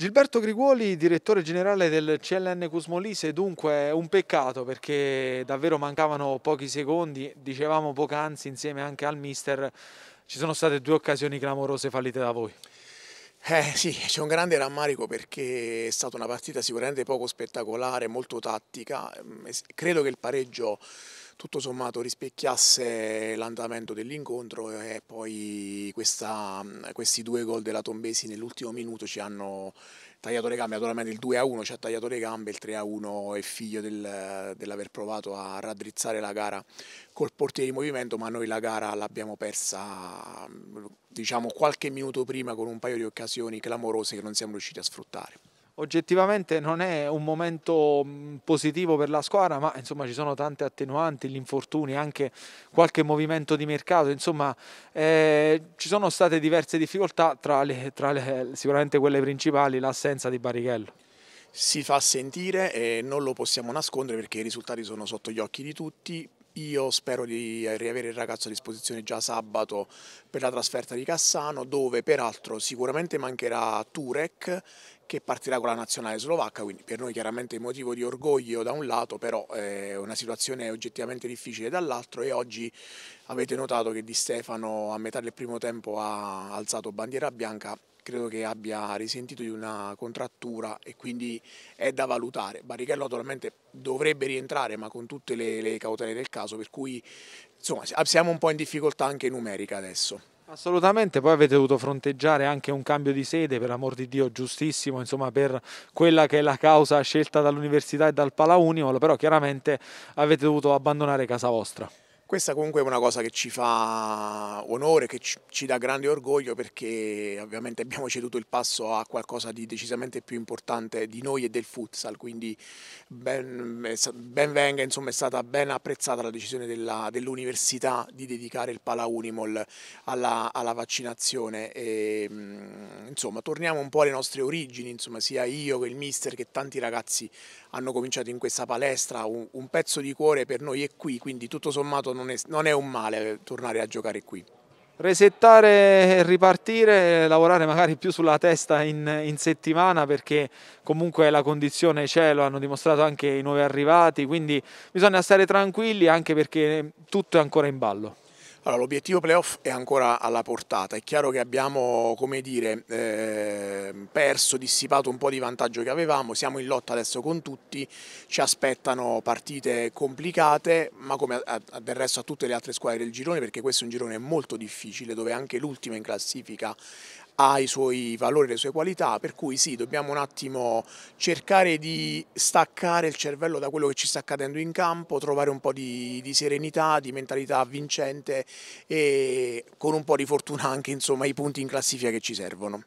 Gilberto Griguoli, direttore generale del CLN Cusmolise, dunque è un peccato perché davvero mancavano pochi secondi, dicevamo poc'anzi insieme anche al mister, ci sono state due occasioni clamorose fallite da voi. Eh sì, c'è un grande rammarico perché è stata una partita sicuramente poco spettacolare, molto tattica, mm, credo che il pareggio tutto sommato rispecchiasse l'andamento dell'incontro e poi questa, questi due gol della Tombesi nell'ultimo minuto ci hanno tagliato le gambe, naturalmente il 2-1 ci ha tagliato le gambe, il 3-1 è figlio del, dell'aver provato a raddrizzare la gara col portiere di movimento, ma noi la gara l'abbiamo persa diciamo, qualche minuto prima con un paio di occasioni clamorose che non siamo riusciti a sfruttare oggettivamente non è un momento mm, positivo per la squadra, ma insomma ci sono tante attenuanti, gli infortuni, anche qualche movimento di mercato, insomma eh, ci sono state diverse difficoltà, tra, le, tra le, sicuramente quelle principali l'assenza di Barrichello. Si fa sentire e non lo possiamo nascondere perché i risultati sono sotto gli occhi di tutti, io spero di riavere il ragazzo a disposizione già sabato per la trasferta di Cassano, dove peraltro sicuramente mancherà Turek che partirà con la nazionale slovacca, quindi per noi chiaramente motivo di orgoglio da un lato, però è eh, una situazione oggettivamente difficile dall'altro e oggi avete notato che Di Stefano a metà del primo tempo ha alzato bandiera bianca credo che abbia risentito di una contrattura e quindi è da valutare. Barrichello naturalmente dovrebbe rientrare ma con tutte le, le cautele del caso per cui insomma, siamo un po' in difficoltà anche numerica adesso. Assolutamente, poi avete dovuto fronteggiare anche un cambio di sede, per l'amor di Dio, giustissimo, insomma, per quella che è la causa scelta dall'università e dal Palaunio, però chiaramente avete dovuto abbandonare casa vostra. Questa comunque è una cosa che ci fa onore, che ci dà grande orgoglio perché ovviamente abbiamo ceduto il passo a qualcosa di decisamente più importante di noi e del futsal, quindi ben, ben venga, insomma è stata ben apprezzata la decisione dell'università di dedicare il Pala Unimol alla, alla vaccinazione. E, ehm, insomma torniamo un po' alle nostre origini, insomma sia io che il mister che tanti ragazzi hanno cominciato in questa palestra, un, un pezzo di cuore per noi è qui, quindi tutto sommato Non non è, non è un male tornare a giocare qui resettare e ripartire, lavorare magari più sulla testa in, in settimana perché comunque la condizione c'è, lo hanno dimostrato anche i nuovi arrivati, quindi bisogna stare tranquilli anche perché tutto è ancora in ballo. Allora, l'obiettivo playoff è ancora alla portata, è chiaro che abbiamo dire, eh, perso, dissipato un po' di vantaggio che avevamo, siamo in lotta adesso con tutti, ci aspettano partite complicate, ma come a, a, del resto a tutte le altre squadre del girone, perché questo è un girone molto difficile dove anche l'ultima in classifica ha i suoi valori, le sue qualità, per cui sì, dobbiamo un attimo cercare di staccare il cervello da quello che ci sta accadendo in campo, trovare un po' di, di serenità, di mentalità vincente e con un po' di fortuna anche insomma, i punti in classifica che ci servono.